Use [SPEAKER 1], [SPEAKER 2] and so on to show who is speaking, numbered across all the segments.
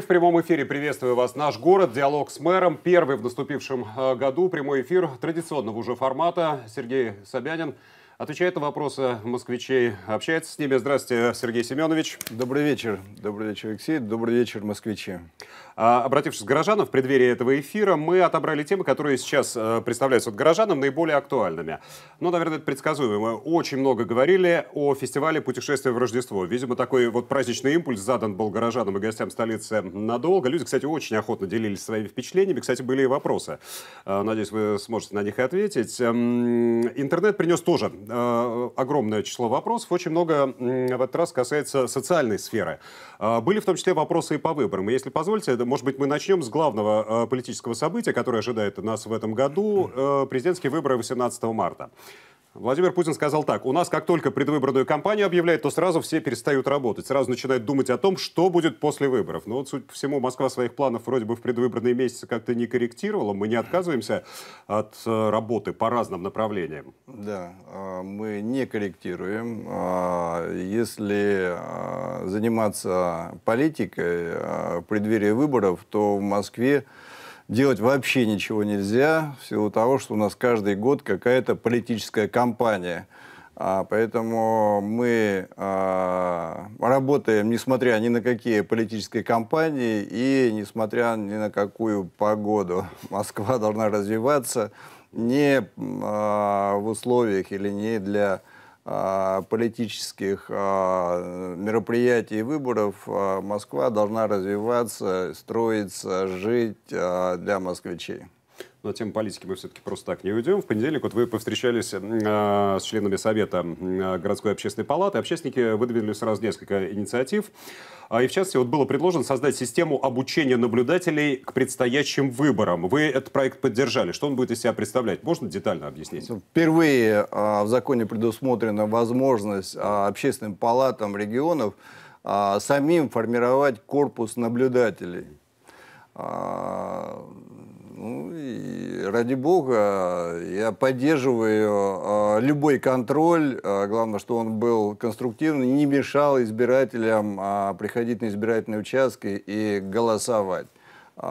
[SPEAKER 1] в прямом эфире. Приветствую вас. Наш город. Диалог с мэром. Первый в наступившем э, году прямой эфир традиционного уже формата. Сергей Собянин отвечает на вопросы москвичей, общается с ними. Здравствуйте, Сергей Семенович. Добрый вечер. Добрый вечер, Алексей. Добрый вечер, москвичи. А, обратившись к горожанам, в преддверии этого эфира мы отобрали темы, которые сейчас э, представляются вот горожанам наиболее актуальными. Но, ну, наверное, это предсказуемо. Мы очень много говорили о фестивале путешествия в Рождество. Видимо, такой вот праздничный импульс задан был горожанам и гостям столицы надолго. Люди, кстати, очень охотно делились своими впечатлениями. Кстати, были и вопросы. Э, надеюсь, вы сможете на них и ответить. Эм, интернет принес тоже э, огромное число вопросов. Очень много в этот раз касается социальной сферы. Были в том числе вопросы и по выборам. И если позволите, может быть, мы начнем с главного э, политического события, которое ожидает нас в этом году, э, президентские выборы 18 марта. Владимир Путин сказал так. У нас как только предвыборную кампанию объявляют, то сразу все перестают работать. Сразу начинают думать о том, что будет после выборов. Но вот, судя по всему, Москва своих планов вроде бы в предвыборные месяцы как-то не корректировала. Мы не отказываемся от э, работы по разным направлениям.
[SPEAKER 2] Да, э, мы не корректируем. Э, если заниматься политикой в преддверии выборов, то в Москве делать вообще ничего нельзя, в силу того, что у нас каждый год какая-то политическая кампания. А, поэтому мы а, работаем, несмотря ни на какие политические кампании и несмотря ни на какую погоду. Москва должна развиваться не а, в условиях или не для а, политических а, мероприятий и выборов а, Москва должна развиваться, строиться, жить для
[SPEAKER 1] москвичей. Но тем политики мы все-таки просто так не уйдем. В понедельник вот вы повстречались э, с членами Совета а, городской общественной палаты. Общественники выдвинули сразу несколько инициатив. А, и в частности, вот было предложено создать систему обучения наблюдателей к предстоящим выборам.
[SPEAKER 2] Вы этот проект поддержали. Что он будет из себя представлять? Можно детально объяснить? Впервые в законе предусмотрена возможность общественным палатам регионов самим формировать корпус наблюдателей. Ну, и ради бога, я поддерживаю э, любой контроль. Э, главное, что он был конструктивный, не мешал избирателям э, приходить на избирательные участки и голосовать. Э,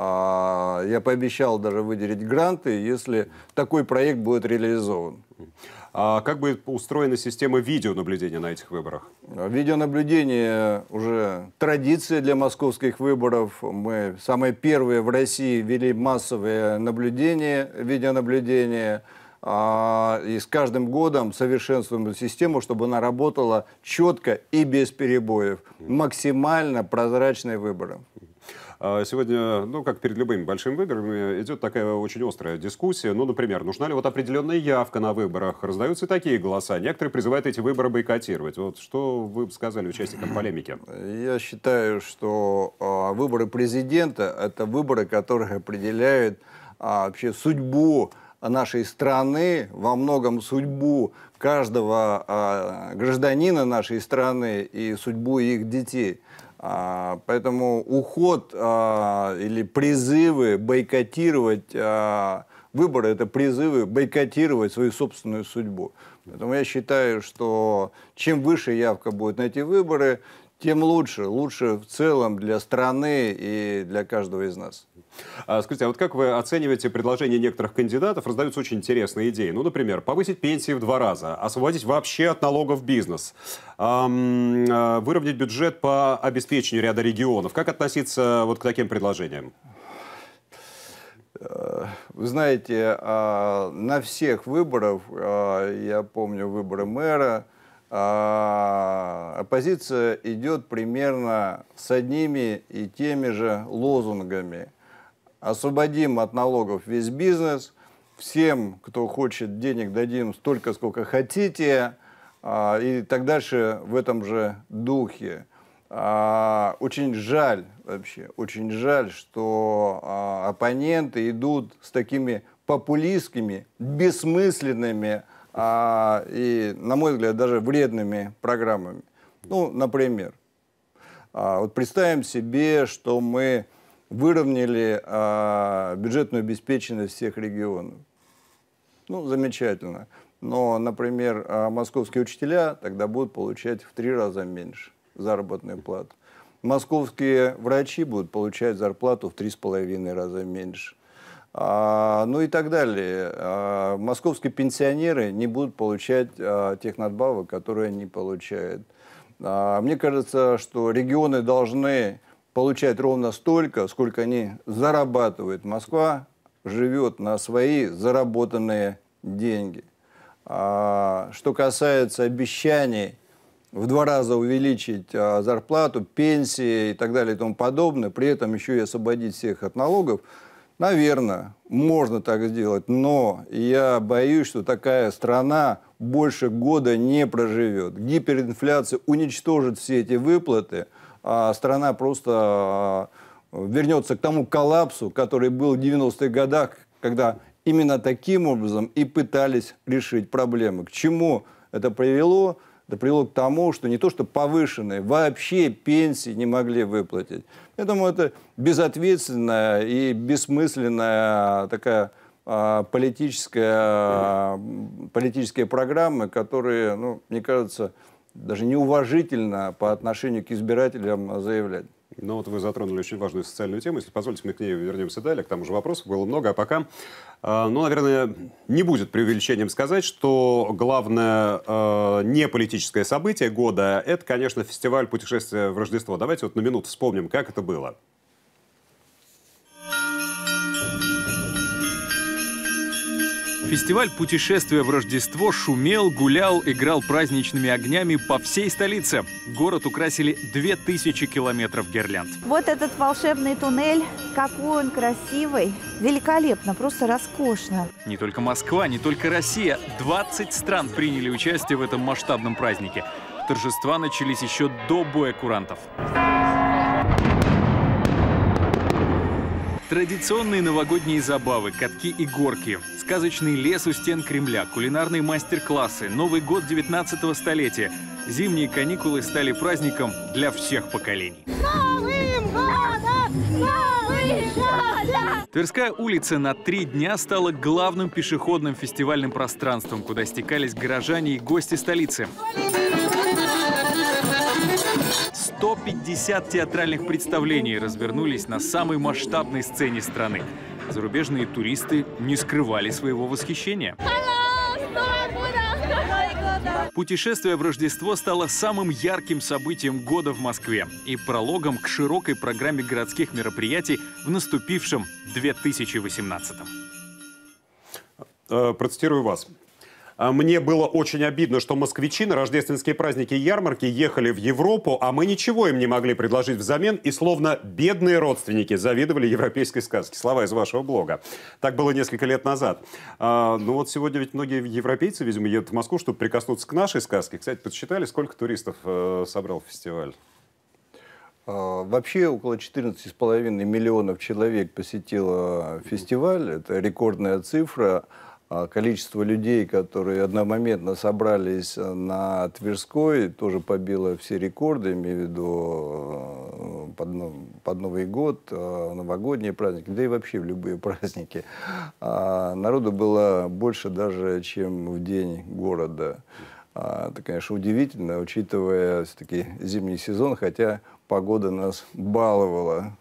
[SPEAKER 2] я пообещал даже выделить гранты, если такой проект будет реализован. А как будет устроена система видеонаблюдения на этих выборах? Видеонаблюдение уже традиция для московских выборов. Мы самые первые в России вели массовые наблюдения видеонаблюдения а, И с каждым годом совершенствуем систему, чтобы она работала четко и без перебоев. Максимально прозрачные выборы.
[SPEAKER 1] А сегодня, ну, как перед любыми большими выборами, идет такая очень острая дискуссия. Ну, например, нужна ли вот определенная явка на выборах? Раздаются такие голоса. Некоторые призывают эти выборы бойкотировать. Вот что вы бы сказали участникам полемики?
[SPEAKER 2] Я считаю, что а, выборы президента — это выборы, которые определяют а, вообще судьбу нашей страны, во многом судьбу каждого а, гражданина нашей страны и судьбу их детей. А, поэтому уход а, или призывы бойкотировать а, выборы – это призывы бойкотировать свою собственную судьбу. Поэтому я считаю, что чем выше явка будет на эти выборы, тем лучше. Лучше в целом для страны и для каждого из нас. А, скажите, а вот как вы
[SPEAKER 1] оцениваете предложение некоторых кандидатов? Раздаются очень интересные идеи. Ну, например, повысить пенсии в два раза, освободить вообще от налогов бизнес, эм, выровнять бюджет по обеспечению ряда регионов. Как относиться вот к таким предложениям?
[SPEAKER 2] Э, вы знаете, а, на всех выборах, а, я помню выборы мэра, а, оппозиция идет примерно с одними и теми же лозунгами. Освободим от налогов весь бизнес, всем, кто хочет денег, дадим столько, сколько хотите, а, и так дальше в этом же духе. А, очень жаль вообще, очень жаль, что оппоненты идут с такими популистскими, бессмысленными а, и, на мой взгляд, даже вредными программами. Ну, например, а, вот представим себе, что мы выровняли а, бюджетную обеспеченность всех регионов. Ну, замечательно. Но, например, а, московские учителя тогда будут получать в три раза меньше заработную плату. Московские врачи будут получать зарплату в три с половиной раза меньше. А, ну и так далее. А, московские пенсионеры не будут получать а, тех надбавок, которые они получают. Мне кажется, что регионы должны получать ровно столько, сколько они зарабатывают. Москва живет на свои заработанные деньги. Что касается обещаний в два раза увеличить зарплату, пенсии и так далее и тому подобное, при этом еще и освободить всех от налогов – Наверное, можно так сделать, но я боюсь, что такая страна больше года не проживет. Гиперинфляция уничтожит все эти выплаты, а страна просто а, вернется к тому коллапсу, который был в 90-х годах, когда именно таким образом и пытались решить проблемы. К чему это привело? это привело к тому, что не то что повышенные, вообще пенсии не могли выплатить. Я думаю, это безответственная и бессмысленная такая а, политическая, а, политические программы, которые, ну, мне кажется, даже неуважительно по отношению к избирателям
[SPEAKER 1] заявлять. Но ну, вот вы затронули очень важную социальную тему. Если позволите, мы к ней вернемся далее. К тому же вопросов было много, а пока, э, ну, наверное, не будет преувеличением сказать, что главное э, не политическое событие года – это, конечно, фестиваль путешествия в Рождество. Давайте вот на минуту вспомним, как это было.
[SPEAKER 3] Фестиваль «Путешествие в Рождество» шумел, гулял, играл праздничными огнями по всей столице. Город украсили 2000 километров гирлянд.
[SPEAKER 4] Вот этот волшебный туннель, какой он красивый. Великолепно, просто роскошно.
[SPEAKER 3] Не только Москва, не только Россия. 20 стран приняли участие в этом масштабном празднике. Торжества начались еще до боя курантов. Традиционные новогодние забавы, катки и горки, сказочный лес у стен Кремля, кулинарные мастер-классы, Новый год 19 столетия. Зимние каникулы стали праздником для всех поколений.
[SPEAKER 4] Новым годом!
[SPEAKER 3] Тверская улица на три дня стала главным пешеходным фестивальным пространством, куда стекались горожане и гости столицы. Валерий! 150 театральных представлений развернулись на самой масштабной сцене страны. Зарубежные туристы не скрывали своего восхищения. Путешествие в Рождество стало самым ярким событием года в Москве и прологом к широкой программе городских мероприятий в наступившем 2018
[SPEAKER 1] э, Процитирую вас. А мне было очень обидно, что москвичи на рождественские праздники и ярмарки ехали в Европу, а мы ничего им не могли предложить взамен, и словно бедные родственники завидовали европейской сказке. Слова из вашего блога. Так было несколько лет назад. А, ну вот сегодня ведь многие европейцы, видимо, едут в Москву, чтобы прикоснуться к нашей сказке. Кстати, подсчитали, сколько туристов э, собрал фестиваль?
[SPEAKER 2] А, вообще около 14,5 миллионов человек посетило фестиваль. Это рекордная цифра. А количество людей, которые одномоментно собрались э, на Тверской, тоже побило все рекорды, имею в виду э, под, под Новый год, э, новогодние праздники, да и вообще в любые праздники. А народу было больше даже, чем в день города. А, это, конечно, удивительно, учитывая все-таки зимний сезон, хотя погода нас баловала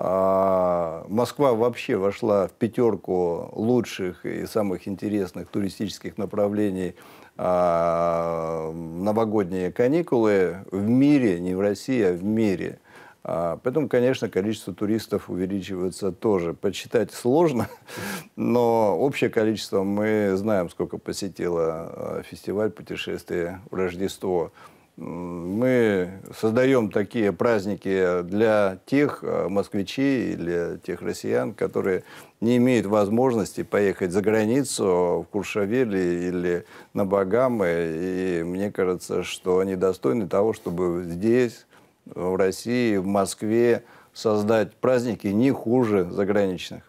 [SPEAKER 2] а, Москва вообще вошла в пятерку лучших и самых интересных туристических направлений а, новогодние каникулы в мире, не в России, а в мире. А, поэтому, конечно, количество туристов увеличивается тоже. Подсчитать сложно, но общее количество мы знаем, сколько посетило фестиваль путешествия в Рождество мы создаем такие праздники для тех э, москвичей или тех россиян, которые не имеют возможности поехать за границу, в Куршавели или на Багамы. И мне кажется, что они достойны того, чтобы здесь, в России, в Москве создать праздники не хуже заграничных.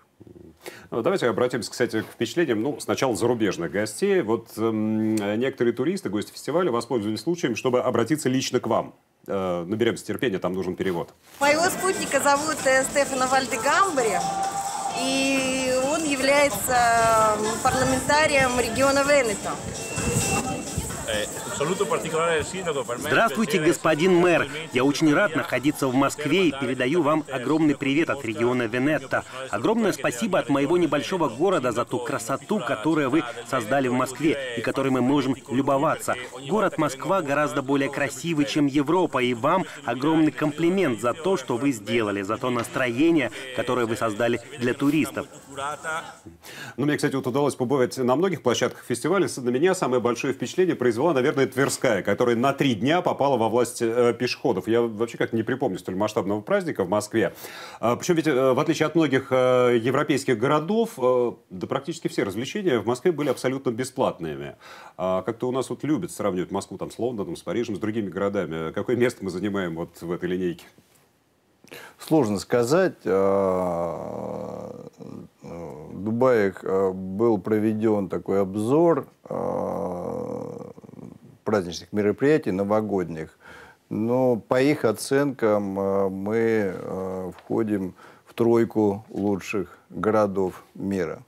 [SPEAKER 1] Ну, давайте обратимся, кстати, к впечатлениям, ну, сначала зарубежных гостей. Вот эм, некоторые туристы, гости фестиваля воспользовались случаем, чтобы обратиться лично к вам э, наберемся терпения, там нужен перевод.
[SPEAKER 4] Моего спутника зовут э, Стефана Вальдегамбри, и он является эм, парламентарием региона Венето.
[SPEAKER 1] Здравствуйте, господин мэр. Я очень рад находиться в Москве и передаю вам огромный привет от региона Венетта. Огромное спасибо от моего небольшого города за ту красоту, которую вы создали в Москве и которой мы можем любоваться. Город Москва гораздо более красивый, чем Европа, и вам огромный комплимент за то, что вы сделали, за то настроение, которое вы создали для туристов брата. Ну, мне, кстати, вот удалось побывать на многих площадках фестиваля. На меня самое большое впечатление произвела, наверное, Тверская, которая на три дня попала во власть э, пешеходов. Я вообще как-то не припомню столь масштабного праздника в Москве. А, причем ведь, э, в отличие от многих э, европейских городов, э, да практически все развлечения в Москве были абсолютно бесплатными. А, как-то у нас вот любят сравнивать Москву там с Лондоном, с Парижем, с другими городами. Какое место мы занимаем вот в этой линейке?
[SPEAKER 2] Сложно сказать. В а, э, Дубае э, был проведен такой обзор а, праздничных мероприятий новогодних. Но по их оценкам а, мы входим в тройку лучших городов
[SPEAKER 1] мира.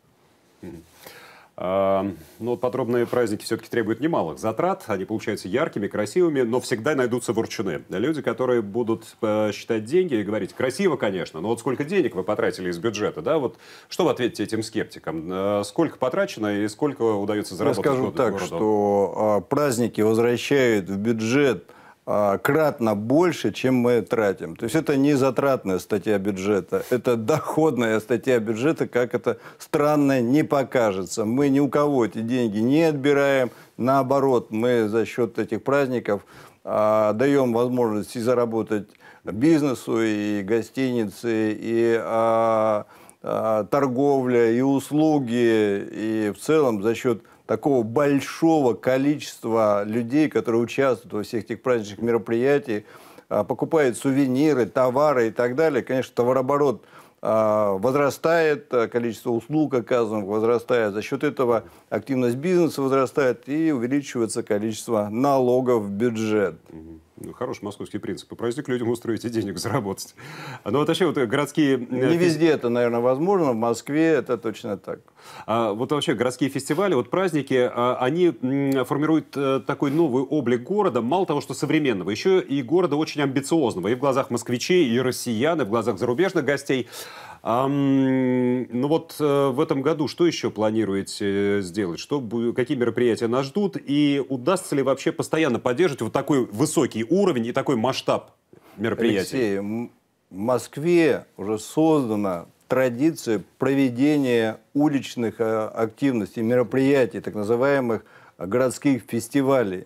[SPEAKER 1] Но ну, подробные праздники все-таки требуют немалых затрат. Они получаются яркими, красивыми, но всегда найдутся ворчуны. Люди, которые будут э, считать деньги и говорить, красиво, конечно, но вот сколько денег вы потратили из бюджета, да? Вот что вы ответите этим скептикам? Э, сколько потрачено и сколько удается заработать? Я скажу так, городу?
[SPEAKER 2] что а, праздники возвращают в бюджет – а, кратно больше, чем мы тратим. То есть это не затратная статья бюджета, это доходная статья бюджета, как это странно не покажется. Мы ни у кого эти деньги не отбираем, наоборот, мы за счет этих праздников а, даем возможность и заработать бизнесу, и гостинице, и а, а, торговля, и услуги, и в целом за счет такого большого количества людей, которые участвуют во всех этих праздничных мероприятиях, а, покупают сувениры, товары и так далее, конечно, товарооборот а, возрастает, а, количество услуг оказанных возрастает, за счет этого активность бизнеса возрастает и увеличивается количество налогов в бюджет. Угу. Ну, хороший московский принцип. И к людям устроить и
[SPEAKER 1] денег заработать. Но ну, вот вообще вот городские... Э, Не везде это, наверное, возможно. В Москве это точно так. А, вот вообще городские фестивали, вот праздники, а, они формируют э, такой новый облик города. Мало того, что современного, еще и города очень амбициозного. И в глазах москвичей, и россиян, и в глазах зарубежных гостей. А, ну вот э, в этом году что еще планируете э, сделать? Что, какие мероприятия нас ждут? И удастся ли вообще постоянно поддерживать вот такой высокий уровень и такой масштаб мероприятий? Алексей,
[SPEAKER 2] в Москве уже создана традиция проведения уличных э, активностей, мероприятий, так называемых городских фестивалей.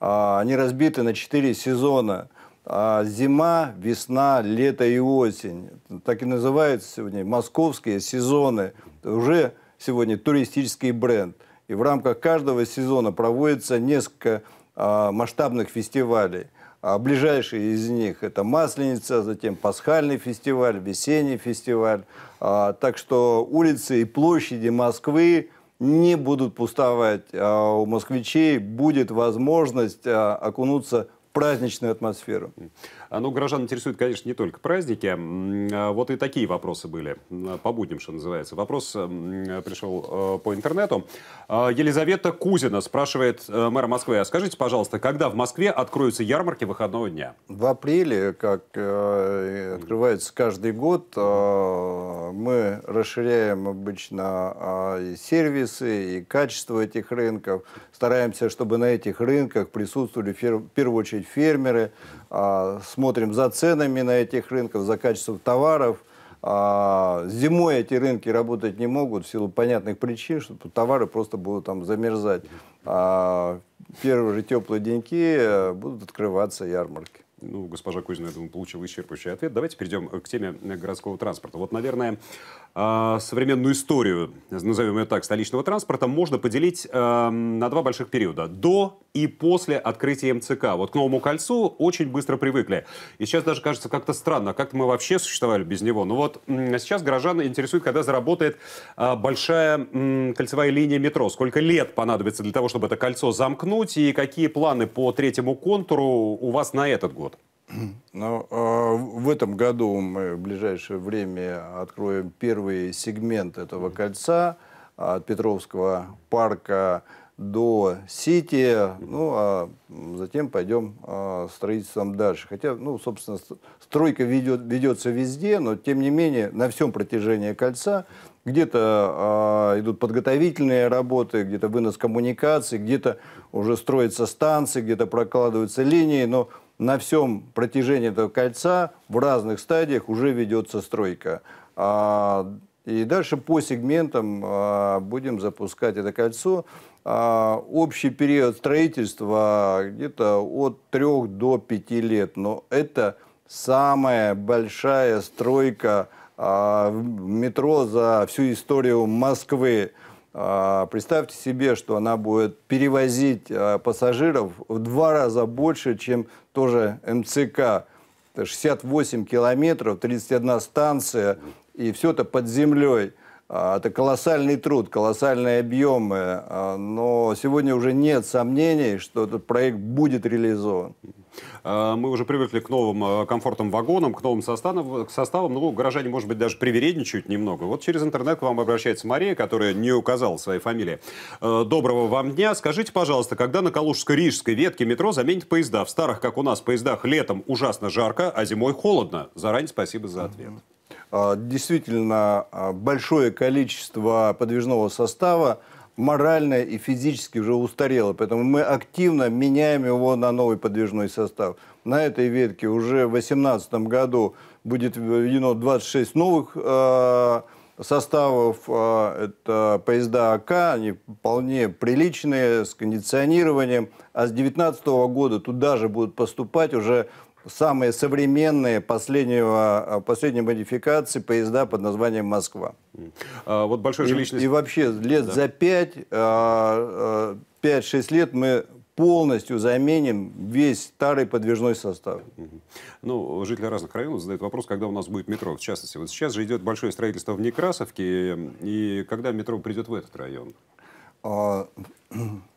[SPEAKER 2] А, они разбиты на четыре сезона. А, зима, весна, лето и осень. Так и называются сегодня московские сезоны. Уже сегодня туристический бренд. И в рамках каждого сезона проводится несколько а, масштабных фестивалей. А ближайшие из них это Масленица, затем Пасхальный фестиваль, Весенний фестиваль. А, так что улицы и площади Москвы не будут пустовать. А у москвичей будет возможность а, окунуться праздничную атмосферу. А, Но ну, горожан интересуют,
[SPEAKER 1] конечно, не только праздники. А, вот и такие вопросы были. По будням, что называется. Вопрос пришел э, по интернету. А, Елизавета Кузина спрашивает э, мэра Москвы. А скажите, пожалуйста, когда в Москве откроются ярмарки выходного дня?
[SPEAKER 2] В апреле, как э, открывается каждый год, мы расширяем обычно и сервисы, и качество этих рынков. Стараемся, чтобы на этих рынках присутствовали в первую очередь фермеры с смотрим за ценами на этих рынках, за качеством товаров. А зимой эти рынки работать не могут в силу понятных причин, что товары просто будут там замерзать. А первые же теплые деньки э, будут открываться ярмарки. Ну, госпожа Кузина, я думаю, получила
[SPEAKER 1] исчерпывающий ответ. Давайте перейдем э, к теме э, городского транспорта. Вот, наверное, а, современную историю, назовем ее так, столичного транспорта можно поделить э, на два больших периода. До и после открытия МЦК. Вот к Новому кольцу очень быстро привыкли. И сейчас даже кажется как-то странно, а как-то мы вообще существовали без него. Но ну вот а сейчас горожан интересует, когда заработает большая кольцевая линия метро. Сколько лет понадобится для того, чтобы это кольцо замкнуть? И какие планы по третьему контуру у вас на этот год?
[SPEAKER 2] Ну, а в этом году мы в ближайшее время откроем первый сегмент этого кольца а, от Петровского парка до Сити, ну, а затем пойдем а, строительством дальше. Хотя, ну, собственно, стройка ведет, ведется везде, но, тем не менее, на всем протяжении кольца где-то а, идут подготовительные работы, где-то вынос коммуникаций, где-то уже строятся станции, где-то прокладываются линии, но на всем протяжении этого кольца в разных стадиях уже ведется стройка. А, и дальше по сегментам а, будем запускать это кольцо. А, общий период строительства где-то от 3 до 5 лет. Но это самая большая стройка в метро за всю историю Москвы. А, представьте себе, что она будет перевозить а, пассажиров в два раза больше, чем тоже МЦК. 68 километров, 31 станция, и все это под землей. А, это колоссальный труд, колоссальные объемы, но сегодня уже нет сомнений, что этот проект будет реализован. Э, мы уже привыкли к новым э, комфортным вагонам,
[SPEAKER 1] к новым составам. К составам. Ну, горожане, может быть, даже привередничают немного. Вот через интернет к вам обращается Мария, которая не указала своей фамилии. Э, Доброго вам дня. Скажите, пожалуйста, когда на Калужско-Рижской ветке метро заменят поезда? В старых, как у нас, поездах летом ужасно жарко, а зимой холодно. Заранее спасибо за
[SPEAKER 2] ответ. А, действительно, а, большое количество подвижного состава морально и физически уже устарело, поэтому мы активно меняем его на новый подвижной состав. На этой ветке уже в 2018 году будет введено 26 новых э, составов. Э, это поезда АК, они вполне приличные, с кондиционированием. А с 2019 года туда же будут поступать уже самые современные последнего, э, последней модификации поезда под названием «Москва». А, вот большой жилищный... И, вообще лет да. за 5-6 э, э, лет мы полностью заменим весь старый подвижной состав.
[SPEAKER 1] Ну, жители разных районов задают вопрос, когда у нас будет метро, в частности. Вот сейчас же идет большое строительство в Некрасовке, и
[SPEAKER 2] когда метро придет в этот район? А,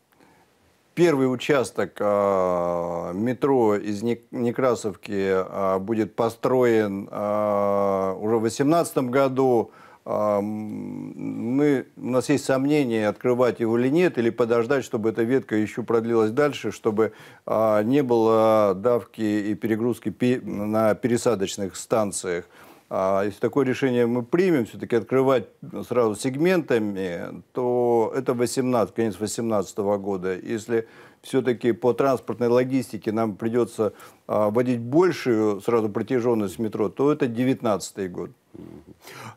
[SPEAKER 2] Первый участок а, метро из Некрасовки а, будет построен а, уже в 2018 году. мы, у нас есть сомнения, открывать его или нет, или подождать, чтобы эта ветка еще продлилась дальше, чтобы не было давки и перегрузки на пересадочных станциях. А если такое решение мы примем, все-таки открывать сразу сегментами, то это 18, конец 2018 года. Если все-таки по транспортной логистике нам придется а, вводить большую сразу протяженность метро, то это 2019 год.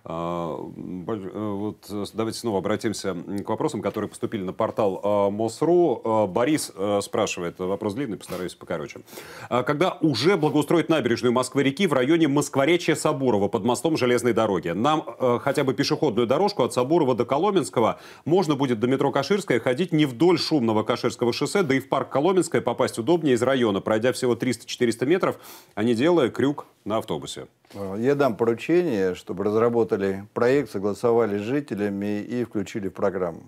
[SPEAKER 2] А, э, вот э,
[SPEAKER 1] давайте снова обратимся к вопросам, которые поступили на портал а, МОСРУ. А, Борис э, спрашивает, вопрос длинный, постараюсь покороче. Когда уже благоустроить набережную Москвы-реки в районе Москворечья-Сабурова под мостом железной дороги? Нам хотя бы пешеходную дорожку от Соборова до Коломенского можно будет до метро Каширская ходить не вдоль шумного Каширского шоссе, да и в парк Коломенское попасть удобнее из района, пройдя всего 300-400 метров, а не делая крюк на автобусе.
[SPEAKER 2] Э, я дам поручение, чтобы разработали проект, согласовали с жителями и включили в программу.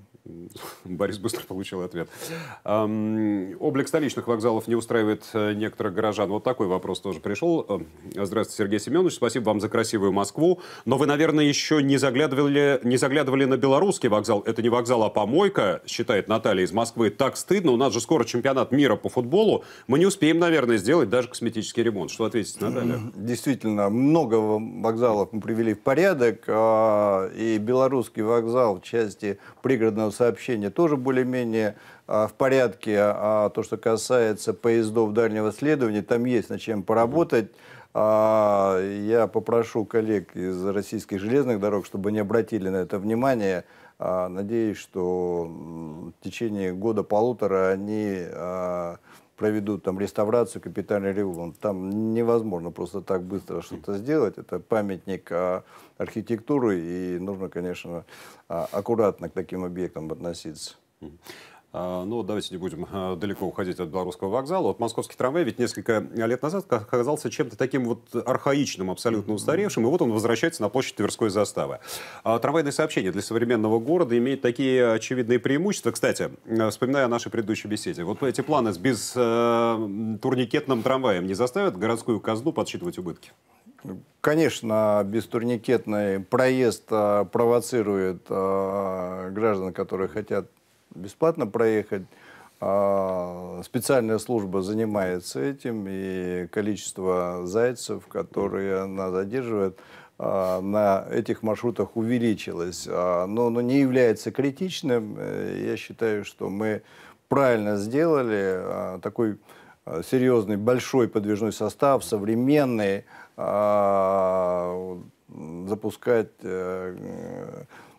[SPEAKER 2] Борис быстро получил ответ. Облик
[SPEAKER 1] столичных вокзалов не устраивает э, некоторых горожан. Вот такой вопрос тоже пришел. Здравствуйте, Сергей Семенович. Спасибо вам за красивую Москву. Но вы, наверное, еще не заглядывали, не заглядывали на белорусский вокзал. Это не вокзал, а помойка, считает Наталья из Москвы. Так стыдно. У нас же скоро чемпионат мира по футболу. Мы не успеем, наверное, сделать даже косметический ремонт. Что ответить, Наталья?
[SPEAKER 2] Действительно, много вокзалов мы привели в порядок. А, и белорусский вокзал в части пригородного сообщения сообщения тоже более-менее а, в порядке. А то, что касается поездов дальнего следования, там есть над чем поработать. А, я попрошу коллег из российских железных дорог, чтобы они обратили на это внимание. А, надеюсь, что в течение года-полутора они проведут там реставрацию, капитальный ремонт. Там невозможно просто так быстро что-то сделать. Это памятник а, архитектуры, и нужно, конечно, а, аккуратно к таким объектам относиться.
[SPEAKER 1] А, Но ну, давайте не будем а, далеко уходить от Белорусского вокзала. Вот московский трамвай ведь несколько лет назад оказался чем-то таким вот архаичным, абсолютно устаревшим, и вот он возвращается на площадь Тверской заставы. А, Трамвайное сообщение для современного города имеет такие очевидные преимущества. Кстати, вспоминая о нашей предыдущей беседе, вот эти планы с без э, турникетным трамваем не заставят городскую казну подсчитывать убытки?
[SPEAKER 2] Конечно, бестурникетный проезд провоцирует граждан, которые хотят бесплатно проехать. А, специальная служба занимается этим, и количество зайцев, которые она задерживает, а, на этих маршрутах увеличилось. А, но оно не является критичным. Э, я считаю, что мы правильно сделали такой серьезный, большой подвижной состав, современный, запускать э,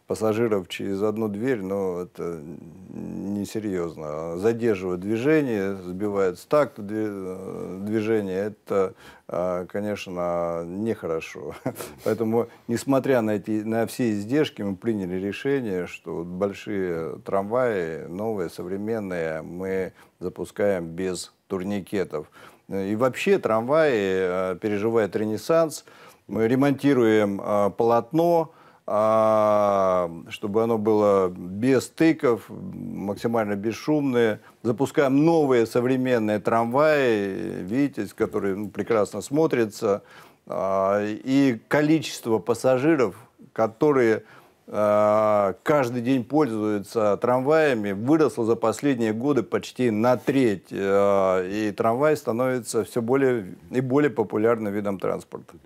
[SPEAKER 2] пассажиров через одну дверь, но это несерьезно. Задерживают движение, сбивают с такт э, движение. Это, э, конечно, нехорошо. Поэтому, несмотря на, эти, на все издержки, мы приняли решение, что большие трамваи, новые, современные, мы запускаем без турникетов. И вообще трамваи э, переживают ренессанс. Мы ремонтируем полотно, а чтобы оно было без тыков, максимально бесшумное. Запускаем новые современные трамваи, видите, которые ну, прекрасно смотрятся. А, и количество пассажиров, которые а, каждый день пользуются трамваями, выросло за последние годы почти на треть. А, и трамвай становится все более и более популярным видом транспорта.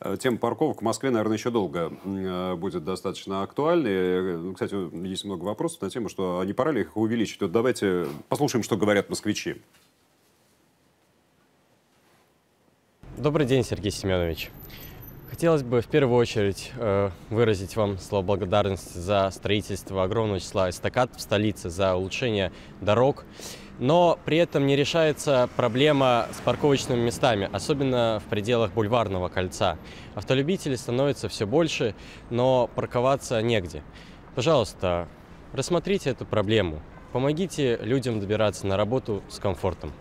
[SPEAKER 1] Э, тема парковок в Москве, наверное, еще долго э, будет достаточно актуальной. Э, кстати, есть много вопросов на тему, что а не пора ли их увеличить. Вот давайте послушаем, что говорят москвичи.
[SPEAKER 3] Добрый день, Сергей Семенович. Хотелось бы в первую очередь э, выразить вам слово благодарности за строительство огромного числа эстакад в столице, за улучшение дорог но при этом не решается проблема с парковочными местами, особенно в пределах бульварного кольца. Автолюбителей становится все больше, но парковаться негде. Пожалуйста, рассмотрите эту проблему. Помогите людям добираться на работу с комфортом.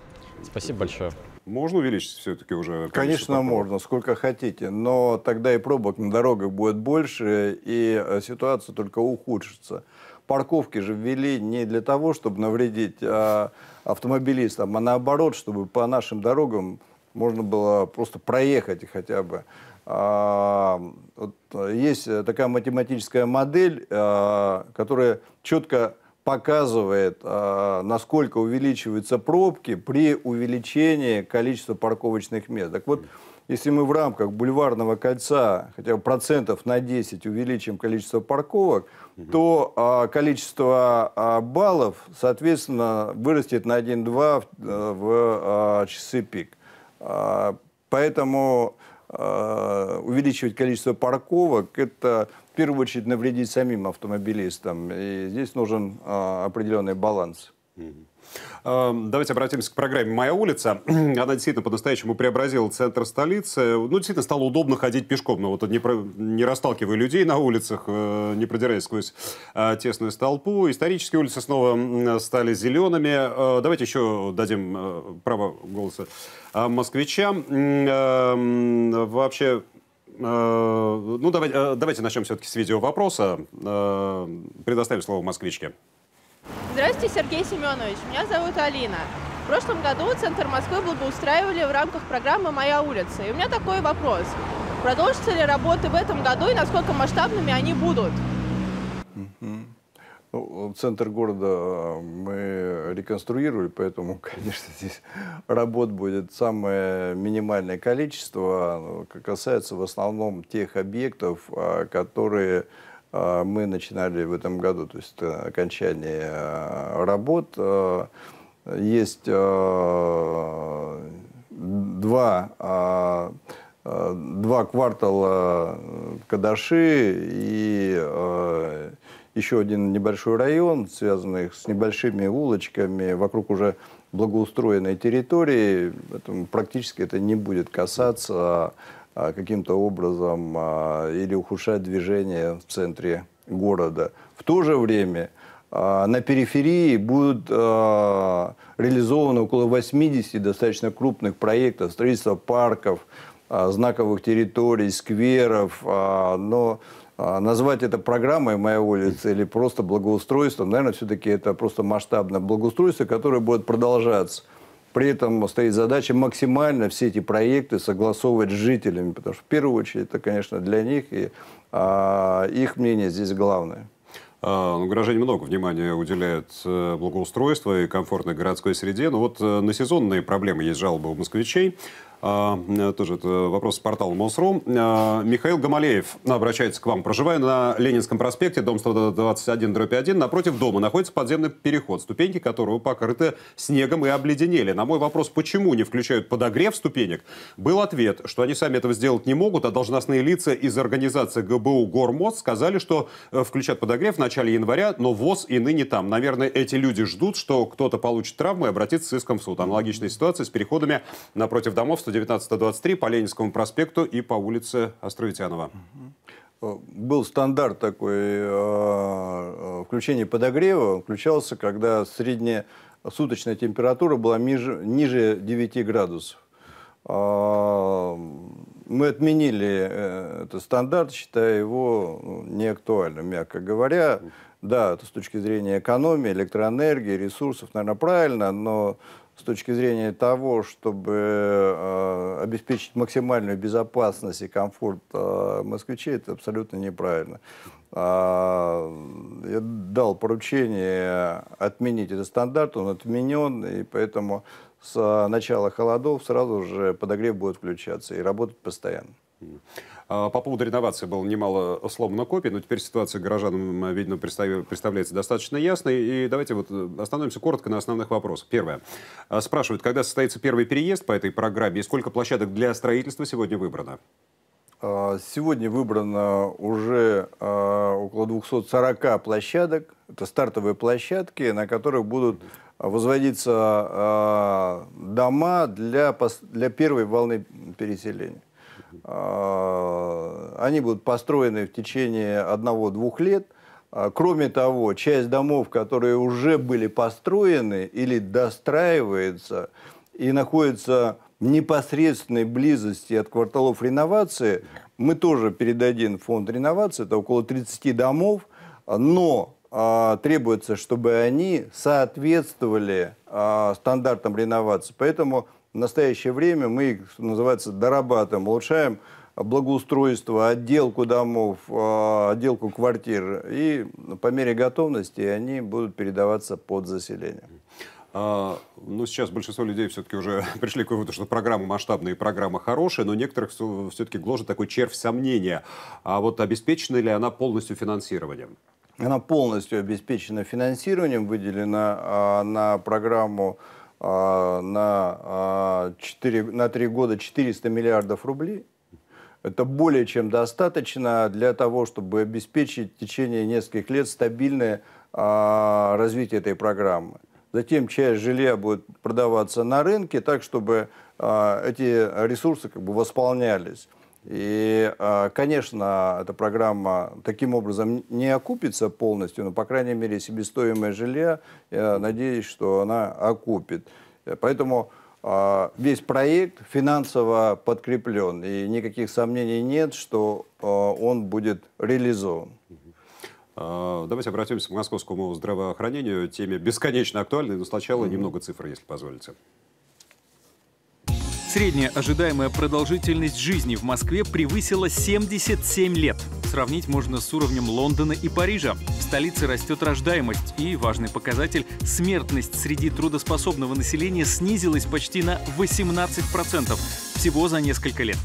[SPEAKER 3] Спасибо большое.
[SPEAKER 1] Можно увеличить все-таки уже?
[SPEAKER 2] Конечно, попробок? можно, сколько хотите. Но тогда и пробок на дорогах будет больше, и э, ситуация только ухудшится парковки же ввели не для того, чтобы навредить а, автомобилистам, а наоборот, чтобы по нашим дорогам можно было просто проехать хотя бы. А, вот э, есть э, такая математическая модель, а, которая четко показывает, а, насколько увеличиваются пробки при увеличении количества парковочных мест. Так вот, mm если мы в рамках бульварного кольца хотя бы процентов на 10 увеличим количество парковок, угу. то а, количество а, баллов, соответственно, вырастет на 1-2 в, э, в а, часы пик. А, поэтому а, увеличивать количество парковок – это в первую очередь навредить самим автомобилистам. И здесь нужен а, определенный баланс. Угу. Эм, давайте
[SPEAKER 1] обратимся к программе «Моя улица». Она действительно по-настоящему преобразила центр столицы. Ну, действительно, стало удобно ходить пешком, но ну, вот не, про... не расталкивая людей на улицах, э, не продираясь сквозь э, тесную столпу. Исторические улицы снова стали зелеными. Э, давайте еще дадим право голоса москвичам. Вообще, ну, давайте, давайте начнем все-таки с видео вопроса. Предоставим слово москвичке.
[SPEAKER 4] Здравствуйте, Сергей Семенович. Меня зовут Алина. В прошлом году центр Москвы благоустраивали в рамках программы «Моя улица». И у меня такой вопрос. Продолжатся ли работы в этом году и насколько масштабными они будут?
[SPEAKER 2] Ну, центр города э, мы реконструировали, поэтому, конечно, здесь работ будет самое минимальное количество. Касается в основном тех объектов, э, которые а, мы начинали в этом году, то есть э, окончание э, работ. Э, есть два а, два квартала Кадаши и еще один небольшой район, связанный с небольшими улочками вокруг уже благоустроенной территории. Поэтому практически это не будет касаться а, каким-то образом а, или ухудшать движение в центре города. В то же время а, на периферии будут реализованы около 80 достаточно крупных проектов, строительства парков, знаковых территорий, скверов, но назвать это программой «Моя улица» или просто благоустройством, наверное, все-таки это просто масштабное благоустройство, которое будет продолжаться. При этом стоит задача максимально все эти проекты согласовывать с жителями, потому что в первую очередь это, конечно, для них, и а, их мнение здесь главное.
[SPEAKER 1] А, ну, горожане много внимания уделяют э, благоустройству и комфортной городской среде. Но вот э, на сезонные проблемы есть жалобы у москвичей. А, э, тоже это вопрос с портала МОСРУ. А, Михаил Гамалеев обращается к вам. Проживаю на Ленинском проспекте, дом 121-1. Напротив дома находится подземный переход, ступеньки которого покрыты снегом и обледенели. На мой вопрос, почему не включают подогрев ступенек, был ответ, что они сами этого сделать не могут, а должностные лица из организации ГБУ «Гормоз» сказали, что э, включат подогрев в начале января, но ВОЗ и ныне там. Наверное, эти люди ждут, что кто-то получит травму и обратится с иском в суд. Аналогичная ситуация с переходами напротив домов 119 19-23 по Ленинскому проспекту и по
[SPEAKER 2] улице Островитянова. Э, был стандарт такой э, э, включение подогрева, включался, когда средняя суточная температура была ниже, ниже 9 градусов. А, мы отменили этот стандарт, считая его ну, неактуальным, мягко говоря. Да, это с точки зрения экономии, электроэнергии, ресурсов, наверное, правильно, но с точки зрения того, чтобы э, обеспечить максимальную безопасность и комфорт э, москвичей, это абсолютно неправильно. Э, я дал поручение отменить этот стандарт, он отменен, и поэтому с э, начала холодов сразу же подогрев будет включаться и работать постоянно.
[SPEAKER 1] А, по поводу реновации было немало э, сломано копий, но теперь ситуация горожанам, видно, представляется достаточно ясной. И давайте вот э, остановимся коротко на основных вопросах. Первое. А, спрашивают, когда состоится первый переезд по этой программе и сколько площадок для строительства сегодня выбрано?
[SPEAKER 2] А, сегодня выбрано уже около 240 площадок. Это стартовые площадки, на которых будут возводиться дома для, для первой волны переселения. А, они будут построены в течение одного-двух лет. А, кроме того, часть домов, которые уже были построены или достраиваются и находятся в непосредственной близости от кварталов реновации, мы тоже передадим фонд реновации, это около 30 домов, но а, требуется, чтобы они соответствовали стандартам реновации. Поэтому в настоящее время мы, что называется, дорабатываем, улучшаем благоустройство, отделку домов, а, отделку квартир. И по мере готовности они будут передаваться под заселение. А, ну, сейчас
[SPEAKER 1] большинство людей все-таки уже пришли к выводу, что программы масштабные, программа хорошая, но некоторых все-таки гложет такой червь сомнения. А вот обеспечена ли она полностью финансированием?
[SPEAKER 2] Она полностью обеспечена финансированием, выделена а, на программу а, на, 4, а, на 3 года 400 миллиардов рублей. Это более чем достаточно для того, чтобы обеспечить в течение нескольких лет стабильное а, развитие этой программы. Затем часть жилья будет продаваться на рынке так, чтобы эти ресурсы как бы восполнялись. И, э, конечно, эта программа таким образом не окупится полностью, но, по крайней мере, себестоимое жилье, я надеюсь, что она окупит. Поэтому э, весь проект финансово подкреплен, и никаких сомнений нет, что э, он будет реализован. А, давайте
[SPEAKER 1] обратимся к московскому здравоохранению, теме бесконечно актуальной, но сначала mm-hmm. немного цифр, если позволите.
[SPEAKER 3] Средняя ожидаемая продолжительность жизни в Москве превысила 77 лет. Сравнить можно с уровнем Лондона и Парижа. В столице растет рождаемость, и, важный показатель, смертность среди трудоспособного населения снизилась почти на 18% всего за несколько лет.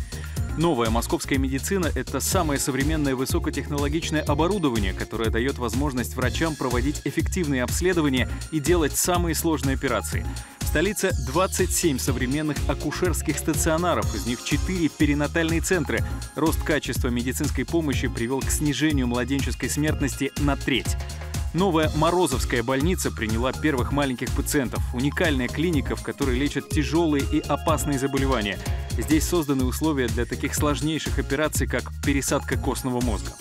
[SPEAKER 3] Новая московская медицина – это самое современное высокотехнологичное оборудование, которое дает возможность врачам проводить эффективные обследования и делать самые сложные операции столице 27 современных акушерских стационаров, из них 4 перинатальные центры. Рост качества медицинской помощи привел к снижению младенческой смертности на треть. Новая Морозовская больница приняла первых маленьких пациентов. Уникальная клиника, в которой лечат тяжелые и опасные заболевания. Здесь созданы условия для таких сложнейших операций, как пересадка костного мозга.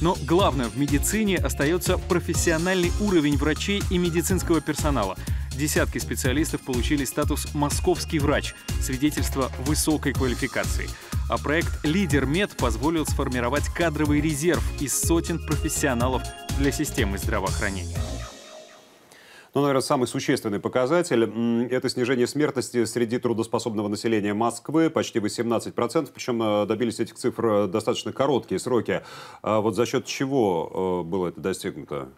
[SPEAKER 3] Но главное в медицине остается профессиональный уровень врачей и медицинского персонала – Десятки специалистов получили статус «московский врач» — свидетельство высокой квалификации. А проект «Лидер Мед» позволил сформировать кадровый резерв из сотен профессионалов для системы здравоохранения.
[SPEAKER 1] Ну, наверное, самый существенный показатель – это снижение смертности среди трудоспособного населения Москвы, почти 18%, причем э, добились этих цифр э, достаточно короткие сроки. А вот за счет чего э, было это достигнуто?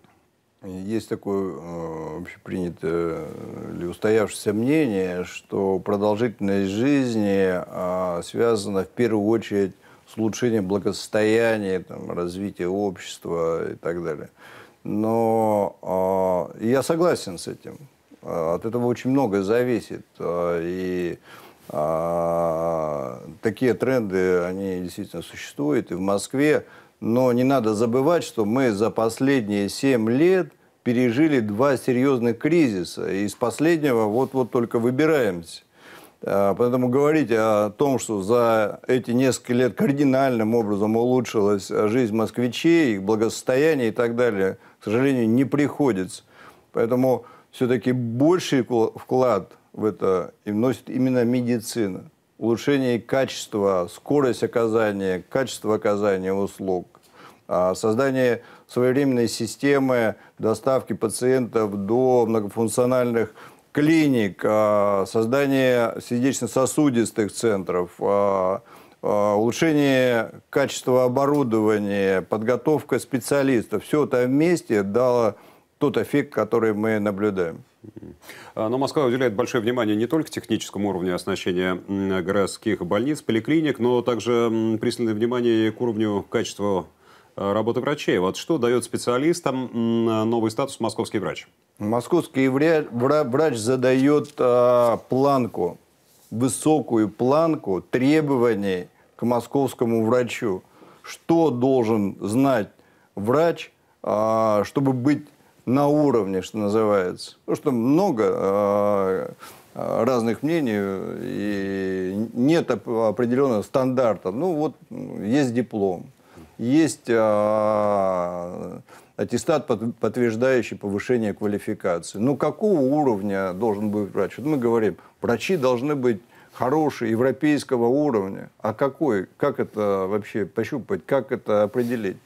[SPEAKER 2] Есть такое э, общепринятое или устоявшееся мнение, что продолжительность жизни а, связана в первую очередь с улучшением благосостояния, там, развития общества и так далее. Но а, я согласен с этим. А, от этого очень многое зависит. И такие тренды, они действительно существуют. И в Москве но не надо забывать, что мы за последние 7 лет пережили два серьезных кризиса. И из последнего вот-вот только выбираемся. А, поэтому говорить о том, что за эти несколько лет кардинальным образом улучшилась жизнь москвичей, их благосостояние и так далее, к сожалению, не приходится. Поэтому все-таки больший вклад в это и вносит именно медицина. Улучшение качества, скорость оказания, качество оказания услуг. А, создание своевременной системы доставки пациентов до многофункциональных клиник, а, создание сердечно-сосудистых центров, а, улучшение качества оборудования, подготовка специалистов. Все это вместе дало тот эффект, который мы наблюдаем.
[SPEAKER 1] Но Москва уделяет большое внимание не только техническому уровню оснащения городских больниц, поликлиник, но также пристальное внимание к уровню качества Э, работы врачей. Вот что дает специалистам
[SPEAKER 2] э, новый статус московский врач? Московский врач задает э, планку, высокую планку требований к московскому врачу. Что должен знать врач, чтобы быть на уровне, что называется. Потому что много разных мнений и нет определенного стандарта. Ну вот есть диплом есть а, аттестат, подтверждающий повышение квалификации. Ну, какого уровня должен быть врач? Вот мы говорим, врачи должны быть хорошие, европейского уровня. А какой? Как это вообще пощупать? Как это определить?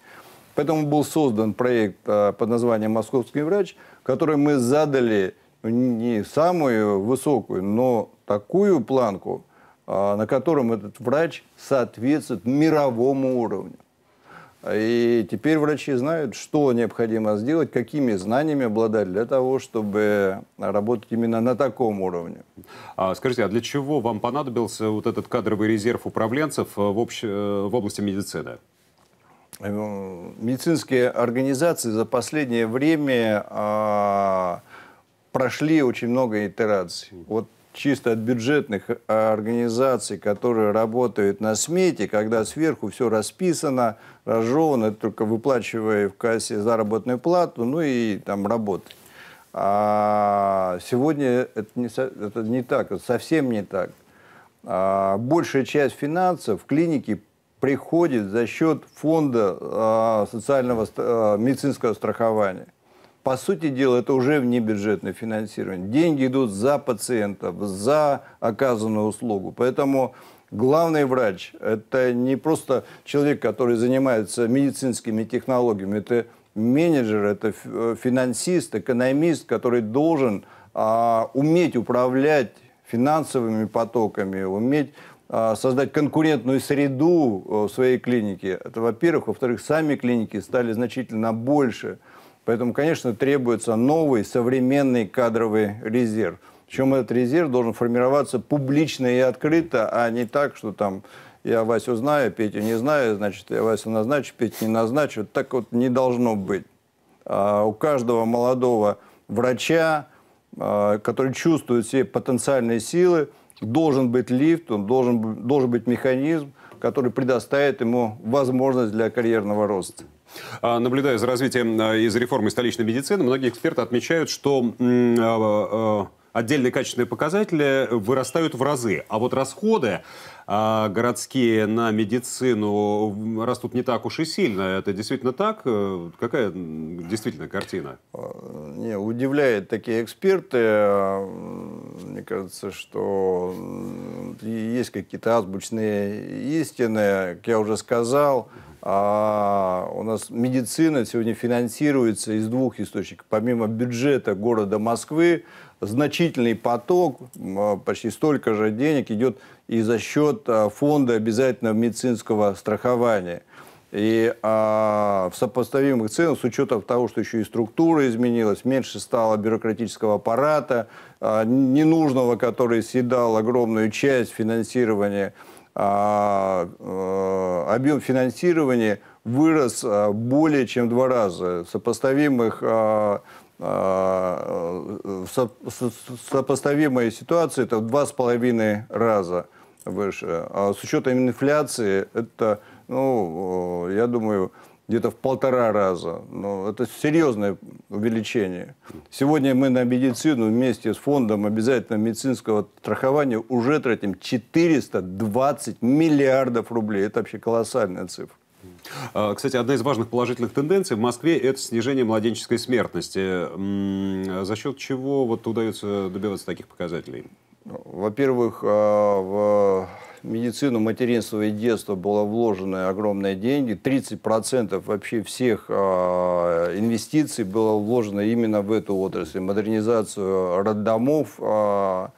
[SPEAKER 2] Поэтому был создан проект а, под названием «Московский врач», который мы задали не самую высокую, но такую планку, а, на котором этот врач соответствует мировому уровню. И теперь врачи знают, что необходимо сделать, какими знаниями обладать для того, чтобы работать именно на таком уровне. А, скажите, а для чего вам понадобился
[SPEAKER 1] вот этот кадровый резерв управленцев
[SPEAKER 2] э, в, общ... Э, в области медицины? Эм, медицинские организации за последнее время а, прошли очень много итераций. Вот чисто от бюджетных э, организаций, которые работают на смете, когда сверху все расписано, разжевано, только выплачивая в кассе заработную плату, ну и там работы. А сегодня это не, это не так, это совсем не так. А большая часть финансов в клинике приходит за счет фонда а, социального а, медицинского страхования по сути дела, это уже внебюджетное финансирование. Деньги идут за пациентов, за оказанную услугу. Поэтому главный врач – это не просто человек, который занимается медицинскими технологиями, это менеджер, это э, финансист, экономист, который должен а, уметь управлять финансовыми потоками, уметь а, создать конкурентную среду э, в своей клинике. Это во-первых. Во-вторых, сами клиники стали значительно больше – Поэтому, конечно, требуется новый современный кадровый резерв. Причем этот резерв должен формироваться публично и открыто, а не так, что там я Васю знаю, Петю не знаю, значит, я Васю назначу, Петю не назначу. Так вот не должно быть. А у каждого молодого врача, а, который чувствует все потенциальные силы, должен быть лифт, он должен, должен быть механизм, который предоставит ему возможность для карьерного роста.
[SPEAKER 1] А, наблюдая за развитием а, и за реформой столичной медицины, многие эксперты отмечают, что а, отдельные качественные показатели вырастают в разы, а вот расходы городские на медицину растут не так уж и сильно. Это действительно так? Э, какая действительно
[SPEAKER 2] картина? Не, удивляет такие эксперты. Мне кажется, что есть какие-то азбучные истины, как я уже сказал. А у нас медицина сегодня финансируется из двух источников. Помимо бюджета города Москвы, значительный поток, а, почти столько же денег идет и за счет а, фонда обязательного медицинского страхования. И а, в сопоставимых ценах, с учетом того, что еще и структура изменилась, меньше стало бюрократического аппарата, а, ненужного, который съедал огромную часть финансирования а, э, объем финансирования вырос а, более чем в два раза, сопоставимых а, э, сопоставимая ситуация это в два с половиной раза выше. А с учетом инфляции это, ну, я думаю, где-то в полтора раза. Но это серьезное увеличение. Сегодня мы на медицину вместе с фондом обязательного медицинского страхования уже тратим 420 миллиардов рублей. Это вообще колоссальная цифра.
[SPEAKER 1] А, кстати, одна из важных положительных тенденций в Москве – это снижение младенческой смертности. За счет чего вот удается добиваться таких показателей?
[SPEAKER 2] Ну, во-первых, а, в медицину материнство и детство было вложено огромные деньги. 30% вообще всех э, инвестиций было вложено именно в эту отрасль. Модернизацию роддомов, э,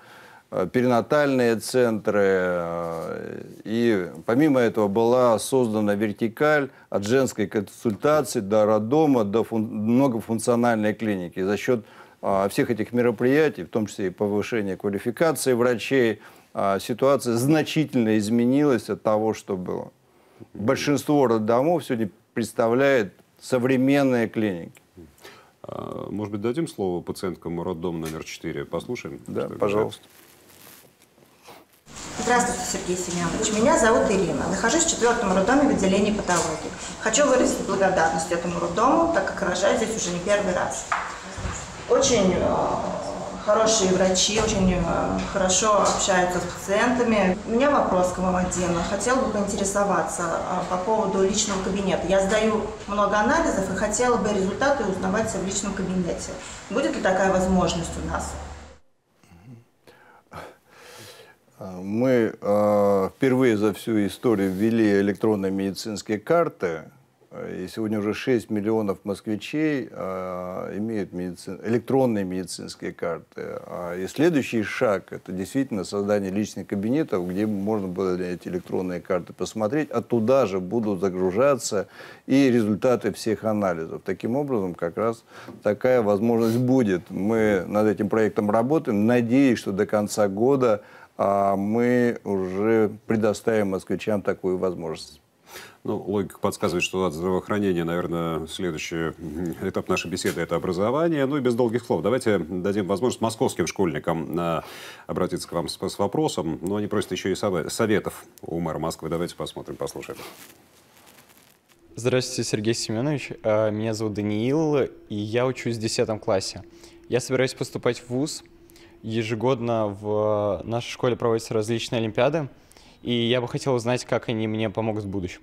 [SPEAKER 2] перинатальные центры. А, и помимо этого была создана вертикаль от женской консультации до роддома, до многофункциональной клиники. За счет всех этих мероприятий, в том числе и повышение квалификации врачей, а, ситуация значительно изменилась от того, что было. Большинство роддомов сегодня представляет современные клиники.
[SPEAKER 1] А, может быть, дадим слово пациенткам роддом номер 4? Послушаем? Да, пожалуйста.
[SPEAKER 4] Здравствуйте, Сергей Семенович. Меня зовут Ирина. Нахожусь в четвертом роддоме в отделении патологии. Хочу выразить благодарность этому роддому, так как рожаю здесь уже не первый раз. Очень а, хорошие врачи, очень э, хорошо общаются с пациентами. У меня вопрос к вам один. Хотел бы поинтересоваться а, по поводу личного кабинета. Я сдаю много анализов и хотела бы результаты узнавать в личном кабинете. Будет ли такая возможность у нас?
[SPEAKER 2] А, мы э, впервые за всю историю ввели электронные медицинские карты и сегодня уже 6 миллионов москвичей э, имеют медицин, электронные медицинские карты. а И следующий шаг – это действительно создание личных кабинетов, где можно было эти электронные карты посмотреть, оттуда а же будут загружаться и результаты всех анализов. Таким образом, как раз такая возможность будет. Мы над этим проектом работаем, надеюсь, что до конца года э, мы уже предоставим москвичам такую возможность.
[SPEAKER 1] Ну, логика подсказывает, что от здравоохранения, наверное, следующий этап нашей беседы – это образование. Ну и без долгих слов. Давайте дадим возможность московским школьникам а, обратиться к вам с, с вопросом. Но они просят еще и советов у мэра Москвы. Давайте посмотрим, послушаем.
[SPEAKER 3] Здравствуйте, Сергей Семенович. А, меня зовут Даниил, и я учусь в 10 классе. Я собираюсь поступать в ВУЗ. Ежегодно в э, нашей школе проводятся различные олимпиады. И я бы хотел узнать, как они мне помогут в будущем.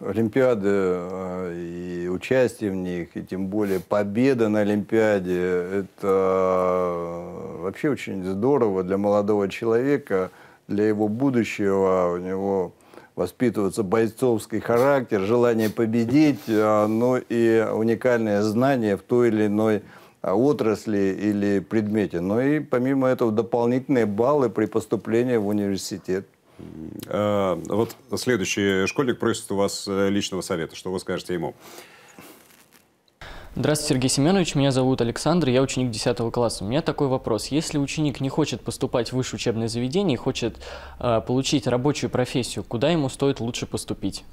[SPEAKER 2] Олимпиады а, и участие в них, и тем более победа на Олимпиаде, это а, вообще очень здорово для молодого человека, для его будущего, у него воспитывается бойцовский характер, желание победить, а, но ну и уникальное знание в той или иной а, отрасли или предмете, но и помимо этого дополнительные баллы при поступлении в университет. А, вот следующий
[SPEAKER 1] школьник просит у вас э, личного совета. Что вы скажете ему?
[SPEAKER 3] Здравствуйте, Сергей Семенович. Меня зовут Александр, я ученик 10 класса. У меня такой вопрос. Если ученик не хочет поступать в высшее учебное заведение и хочет э, получить рабочую профессию, куда ему стоит лучше поступить?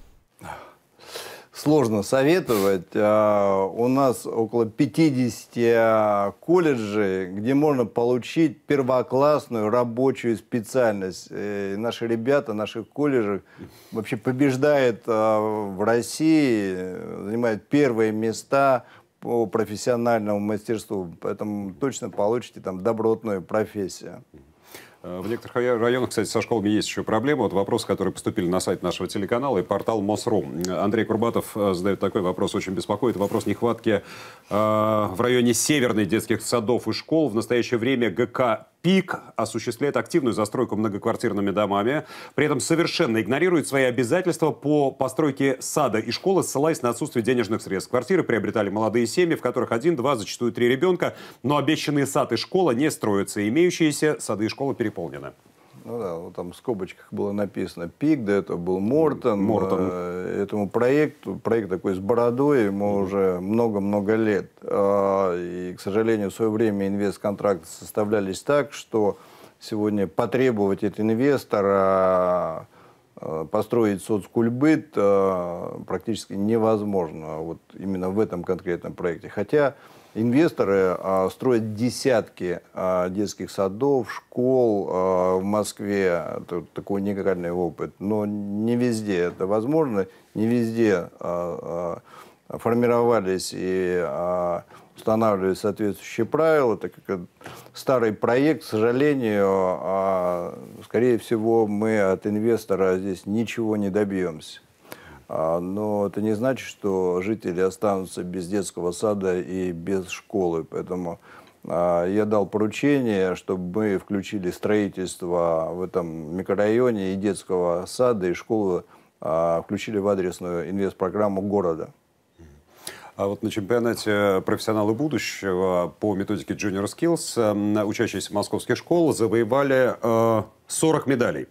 [SPEAKER 2] сложно советовать. А, у нас около 50 а, колледжей, где можно получить первоклассную рабочую специальность. Э, и наши ребята, наши колледжи вообще побеждают а, в России, занимают первые места по профессиональному мастерству. Поэтому точно получите там добротную профессию.
[SPEAKER 1] В некоторых районах, кстати, со школами есть еще проблемы. Вот вопросы, которые поступили на сайт нашего телеканала и портал МОСРУ. Андрей Курбатов э, задает такой вопрос, очень беспокоит. Вопрос нехватки э, в районе Северной детских садов и школ. В настоящее время ГК ПИК осуществляет активную застройку многоквартирными домами, при этом совершенно игнорирует свои обязательства по постройке сада и школы, ссылаясь на отсутствие денежных средств. Квартиры приобретали молодые семьи, в которых один, два, зачастую три ребенка, но обещанные сад и школа не строятся. Имеющиеся сады
[SPEAKER 2] и школы перед переполнено. Ну да, вот там в скобочках было написано «Пик», до этого был Мортон. Мортон. Э, этому проекту, проект такой с бородой, ему mm-hmm. уже много-много лет. А, и, к сожалению, в свое время контракты составлялись так, что сегодня потребовать от инвестора э, построить соцкульбыт э, практически невозможно вот именно в этом конкретном проекте. Хотя Инвесторы а, строят десятки а, детских садов, школ а, в Москве. Это такой уникальный опыт. Но не везде это возможно, не везде формировались и а, устанавливались соответствующие правила, так как старый проект, к сожалению, скорее всего, мы от инвестора здесь ничего не добьемся. А, но это не значит, что жители останутся без детского сада и без школы. Поэтому а, я дал поручение, чтобы мы включили строительство в этом микрорайоне и детского сада, и школы а, включили в адресную инвестпрограмму города. А вот на чемпионате
[SPEAKER 1] «Профессионалы будущего» по методике Junior Skills учащиеся московских школ завоевали э, 40 медалей.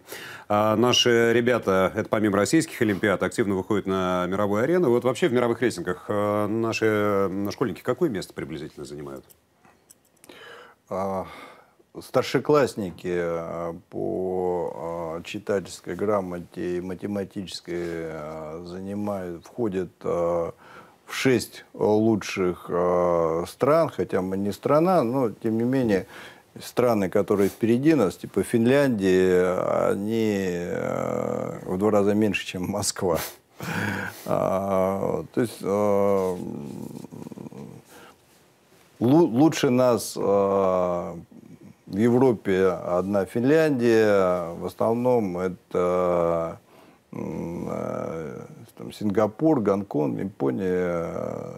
[SPEAKER 1] А наши ребята, это помимо российских олимпиад, активно выходят на мировую арену. Вот вообще в мировых рейтингах а, наши школьники
[SPEAKER 2] какое место приблизительно занимают? А, старшеклассники а, по читательской грамоте и математической занимают, входят в шесть лучших стран, хотя мы не страна, но тем не менее страны, которые впереди нас, типа Финляндии, они э, в два раза меньше, чем Москва. А, то есть э, лучше нас э, в Европе одна Финляндия, в основном это там, Сингапур, Гонконг, Япония,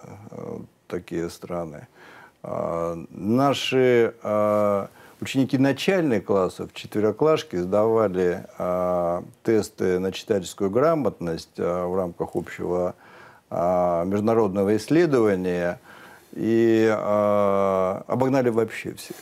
[SPEAKER 2] такие страны. А, наши а, ученики начальных классов, четвероклашки, сдавали а, тесты на читательскую грамотность в рамках общего международного исследования и обогнали вообще всех.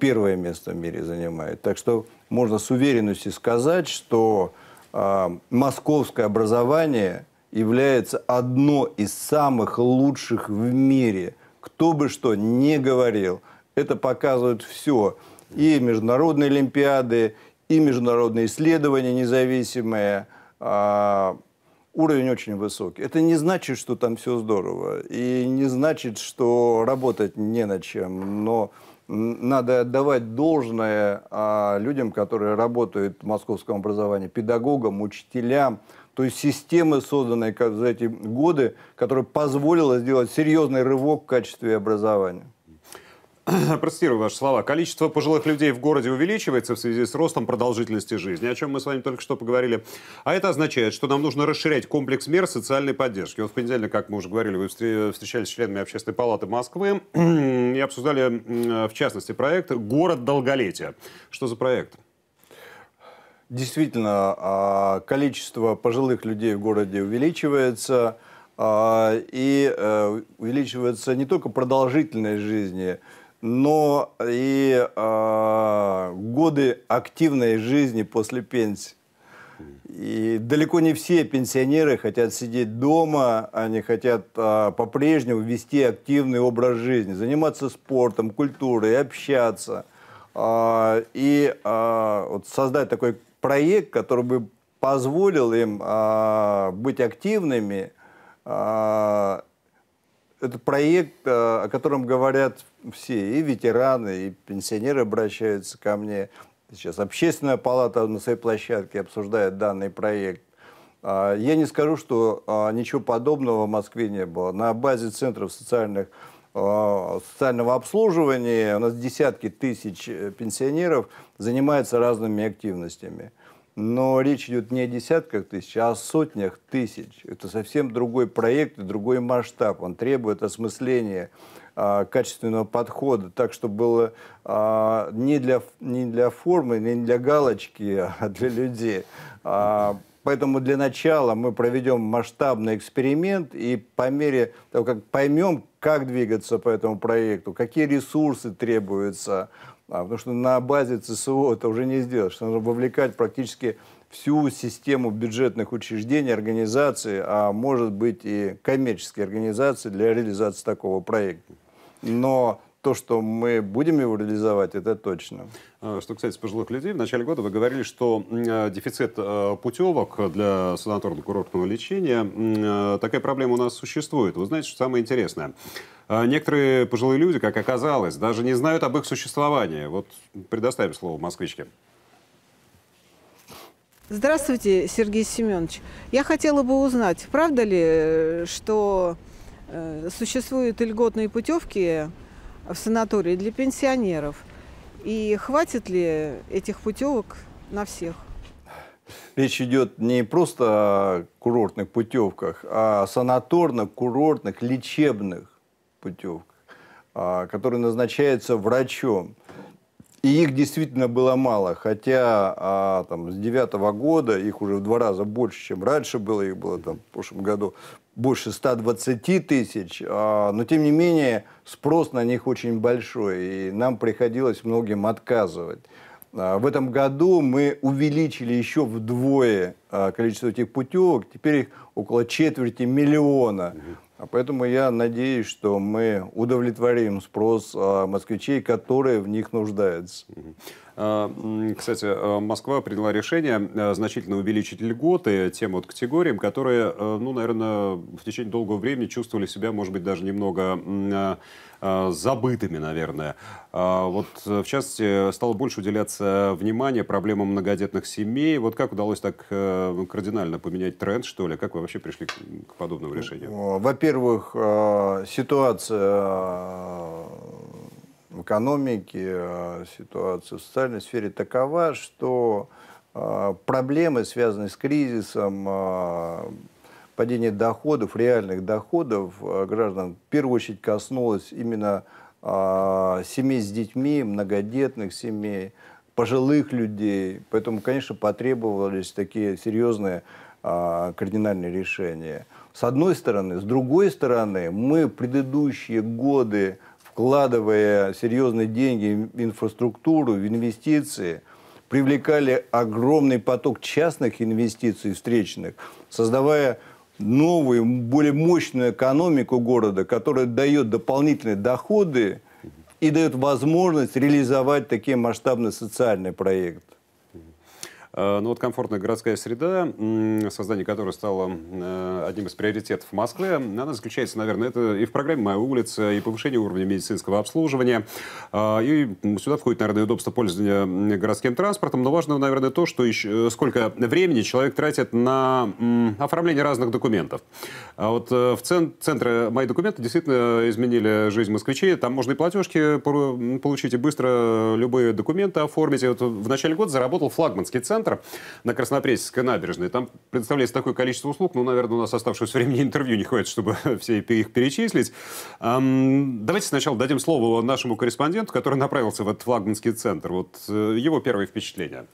[SPEAKER 2] Первое место в мире занимает. Так что можно с уверенностью сказать, что московское образование является одно из самых лучших в мире – кто бы что ни говорил. Это показывает все. И международные олимпиады, и международные исследования независимые. А, уровень очень высокий. Это не значит, что там все здорово. И не значит, что работать не на чем. Но надо отдавать должное а, людям, которые работают в московском образовании, педагогам, учителям, то есть системы, созданные за эти годы, которые позволило сделать серьезный рывок в качестве образования. Процитирую ваши слова. Количество пожилых людей в городе
[SPEAKER 1] увеличивается в связи с ростом продолжительности жизни, о чем мы с вами только что поговорили. А это означает, что нам нужно расширять комплекс мер социальной поддержки. Вот в понедельник, как мы уже говорили, вы встречались с членами Общественной палаты Москвы и обсуждали, в частности, проект «Город долголетия». Что за проект?
[SPEAKER 2] Действительно, а, количество пожилых людей в городе увеличивается, а, и э, увеличивается не только продолжительность жизни, но и а, годы активной жизни после пенсии. И далеко не все пенсионеры хотят сидеть дома, они хотят а, по-прежнему вести активный образ жизни, заниматься спортом, культурой, общаться. А, и а, вот создать такой проект, который бы позволил им э, быть активными. Э, это проект, а, о котором говорят все, и ветераны, и пенсионеры обращаются ко мне. Сейчас общественная палата на своей площадке обсуждает данный проект. Я не скажу, что ничего подобного в Москве не было. На базе центров социальных Э, социального обслуживания. У нас десятки тысяч э, пенсионеров занимаются разными активностями. Но речь идет не о десятках тысяч, а о сотнях тысяч. Это совсем другой проект и другой масштаб. Он требует осмысления э, качественного подхода, так, чтобы было а, не, для, не для формы, не для галочки, а для людей. А, Поэтому для начала мы проведем масштабный эксперимент и по мере того, как поймем, как двигаться по этому проекту, какие ресурсы требуются, а, потому что на базе ЦСО это уже не сделаешь, нужно вовлекать практически всю систему бюджетных учреждений, организаций, а может быть и коммерческие организации для реализации такого проекта. Но то, что мы будем его реализовать, это точно.
[SPEAKER 1] А, что касается пожилых людей, в начале года вы говорили, что э, дефицит э, путевок для санаторно-курортного лечения, э, такая проблема у нас существует. Вы знаете, что самое интересное? А, некоторые пожилые люди, как оказалось, даже не знают об их существовании. Вот предоставим слово москвичке.
[SPEAKER 4] Здравствуйте, Сергей Семенович. Я хотела бы узнать, правда ли, что существуют льготные
[SPEAKER 2] путевки в санатории для пенсионеров. И хватит ли
[SPEAKER 4] этих путевок на всех?
[SPEAKER 2] Речь идет не просто о курортных путевках, а о санаторных, курортных, лечебных путевках, а, которые назначаются врачом. И их действительно было мало, хотя а, там, с девятого года их уже в два раза больше, чем раньше было, их было там, в прошлом году больше 120 тысяч, а, но тем не менее спрос на них очень большой, и нам приходилось многим отказывать. А, в этом году мы увеличили еще вдвое а, количество этих путевок, теперь их около четверти миллиона. Угу. Поэтому я надеюсь, что мы удовлетворим спрос москвичей, которые в них нуждаются.
[SPEAKER 1] Э, кстати, э, Москва приняла решение э, значительно увеличить льготы тем вот категориям, которые, ну, наверное, в течение долгого времени чувствовали себя, может быть, даже немного забытыми, наверное. Вот, в частности, стало больше уделяться внимания проблемам многодетных семей. Вот как удалось так кардинально поменять тренд, что ли? Как вы вообще пришли к подобному решению?
[SPEAKER 2] Во-первых, ситуация в экономике, э, ситуация в социальной сфере такова, что э, проблемы, связанные с кризисом, э, падение доходов, реальных доходов граждан, в первую очередь коснулось именно семей с детьми, многодетных семей, пожилых людей. Поэтому, конечно, потребовались такие серьезные кардинальные решения. С одной стороны. С другой стороны, мы предыдущие годы вкладывая серьезные деньги в инфраструктуру, в инвестиции, привлекали огромный поток частных инвестиций встречных, создавая новую, более мощную экономику города, которая дает дополнительные доходы и дает возможность реализовать такие масштабные социальные проекты. Э, ну вот комфортная
[SPEAKER 1] городская среда, создание которой стало э, одним из приоритетов Москвы, она заключается, наверное, это и в программе «Моя улица», и повышение уровня медицинского обслуживания. Э, и сюда входит, наверное, удобство пользования городским транспортом. Но важно, наверное, то, что еще, сколько времени человек тратит на оформление разных документов. А вот в центре «Мои документы» действительно изменили жизнь москвичей. Там можно и платежки получить, и быстро любые документы оформить. И вот в начале года заработал флагманский центр центра на Краснопресненской набережной. Там предоставляется такое количество услуг, ну, наверное, у нас оставшегося времени интервью не хватит, чтобы все их перечислить. Давайте сначала дадим слово нашему корреспонденту, который направился в этот флагманский центр. Вот э, его первые впечатления.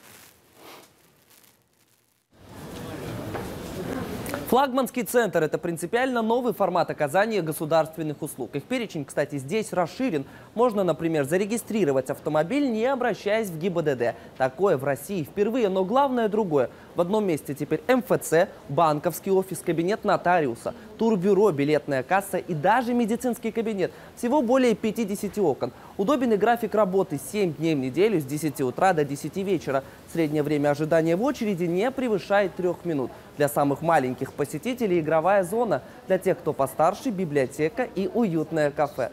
[SPEAKER 4] Флагманский центр – это принципиально новый формат оказания государственных услуг. Их перечень, кстати, здесь расширен. Можно, например, зарегистрировать автомобиль, не обращаясь в ГИБДД. Такое в России впервые, но главное другое – в одном месте теперь МФЦ, банковский офис, кабинет нотариуса, турбюро, билетная касса и даже медицинский кабинет. Всего более 50 окон. Удобен и график работы 7 дней в неделю с 10 утра до 10 вечера. Среднее время ожидания в очереди не превышает 3 минут. Для самых маленьких посетителей игровая зона, для тех, кто постарше, библиотека и уютное кафе.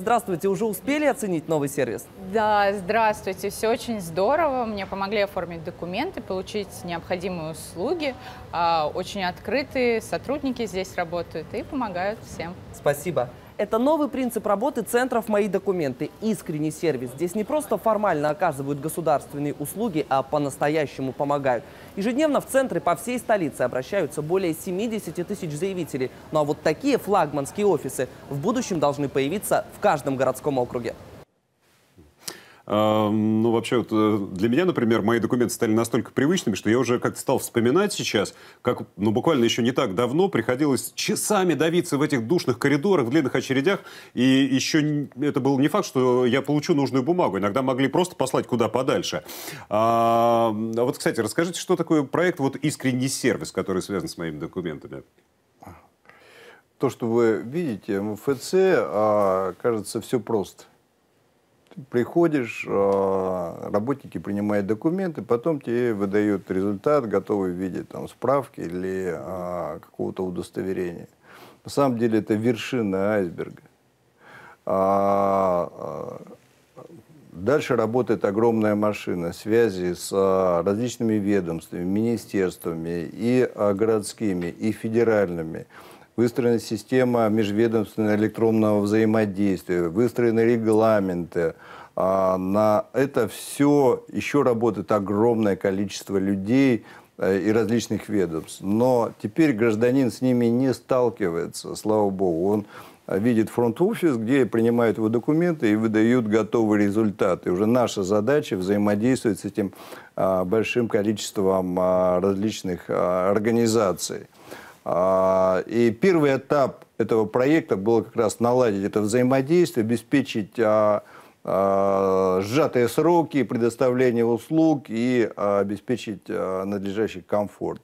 [SPEAKER 4] Здравствуйте, уже успели оценить новый сервис?
[SPEAKER 3] Да, здравствуйте, все очень здорово. Мне помогли оформить документы, получить необходимые услуги. А, очень открытые сотрудники здесь работают и помогают всем.
[SPEAKER 4] Спасибо. Это новый принцип работы центров «Мои документы». Искренний сервис. Здесь не просто формально оказывают государственные услуги, а по-настоящему помогают. Ежедневно в центры по всей столице обращаются более 70 тысяч заявителей. Ну а вот такие флагманские офисы в будущем должны появиться в каждом городском округе
[SPEAKER 1] ну, вообще, вот э, для меня, например, мои документы стали настолько привычными, что я уже как-то стал вспоминать сейчас, как, ну, буквально еще не так давно приходилось часами давиться в этих душных коридорах, в длинных очередях, и еще это был не факт, что я получу нужную бумагу. Иногда могли просто послать куда подальше. А, а вот, кстати, расскажите, что такое проект вот «Искренний сервис», который связан с моими
[SPEAKER 2] документами? То, что вы видите, МФЦ, а, кажется, все просто – приходишь, э, работники принимают документы, потом тебе выдают результат, готовый в виде там, справки или э, какого-то удостоверения. На самом деле это вершина айсберга. А, а, дальше работает огромная машина связи с э, различными ведомствами, министерствами и городскими, и федеральными выстроена система межведомственного электронного взаимодействия, выстроены регламенты. А, на это все еще работает огромное количество людей, э, и различных ведомств. Но теперь гражданин с ними не сталкивается, слава богу. Он э, видит фронт-офис, где принимают его документы и выдают готовый результат. И Уже наша задача взаимодействовать с этим а, большим количеством а, различных организаций. А, и первый этап этого проекта было как раз наладить это взаимодействие, обеспечить а, а, сжатые сроки предоставления услуг и обеспечить надлежащий комфорт.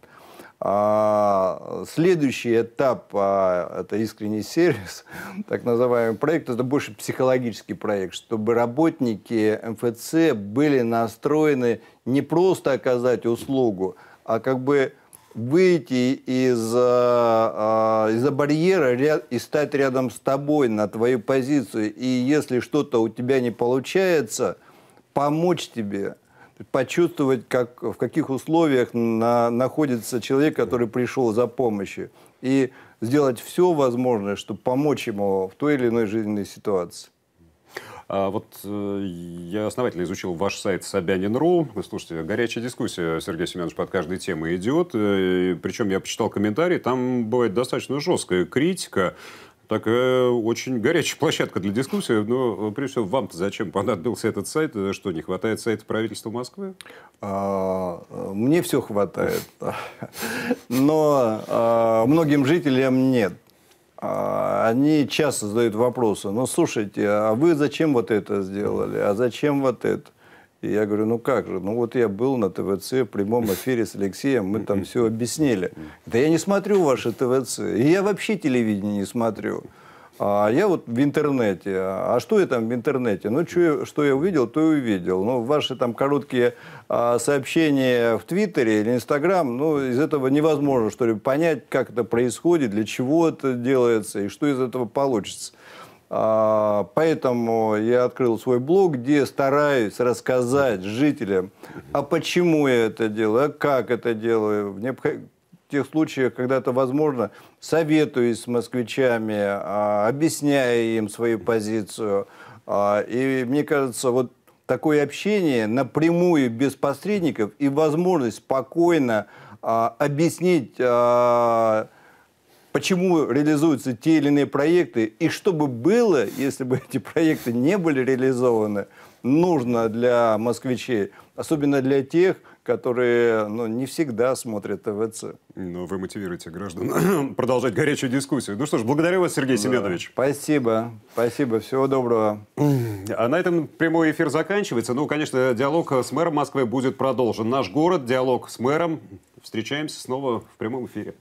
[SPEAKER 2] Следующий этап – это искренний сервис, так называемый проект. Это больше психологический проект, чтобы работники МФЦ были настроены не просто оказать услугу, а как бы выйти из, э, э, из-за барьера и стать рядом с тобой на твою позицию. И если что-то у тебя не получается, помочь тебе, почувствовать, как, в каких условиях на, находится человек, который пришел за помощью. И сделать все возможное, чтобы помочь ему в той или иной жизненной ситуации.
[SPEAKER 1] А вот э, я основательно изучил ваш сайт Собянин.ру. Слушайте, горячая дискуссия, Сергей Семенович, под каждой темой идет. Э, и, причем я почитал комментарии, там бывает достаточно жесткая критика. Такая очень горячая площадка для дискуссии. Но, э, прежде всего, вам-то зачем понадобился этот сайт? Что, не хватает сайта правительства Москвы?
[SPEAKER 2] А, мне все хватает. Но а, многим жителям нет. А, они часто задают вопросы, ну, слушайте, а вы зачем вот это сделали, а зачем вот это? И я говорю, ну как же, ну вот я был на ТВЦ в прямом эфире с Алексеем, мы там все объяснили. Да я не смотрю ваши ТВЦ, и я вообще телевидение не смотрю. А я вот в интернете. А что я там в интернете? Ну, чё, что я увидел, то и увидел. Ну, ваши там короткие а, сообщения в Твиттере или Инстаграм, ну, из этого невозможно что-либо понять, как это происходит, для чего это делается и что из этого получится. А, поэтому я открыл свой блог, где стараюсь рассказать жителям, а почему я это делаю, а как это делаю, в необх тех случаях, когда это возможно, советуясь с москвичами, а, объясняя им свою позицию. А, и мне кажется, вот такое общение напрямую, без посредников, и возможность спокойно а, объяснить почему реализуются те или иные проекты, и что бы было, если бы эти проекты не были реализованы, нужно для москвичей, особенно для тех, которые ну, не всегда смотрят ТВЦ. Но ну, вы мотивируете
[SPEAKER 1] граждан продолжать горячую дискуссию. Ну что ж, благодарю вас, Сергей да. Семенович. Спасибо. Спасибо. Всего доброго. А на этом прямой эфир заканчивается. Ну, конечно, диалог с мэром Москвы будет продолжен. Наш город, диалог с мэром. Встречаемся снова в прямом эфире.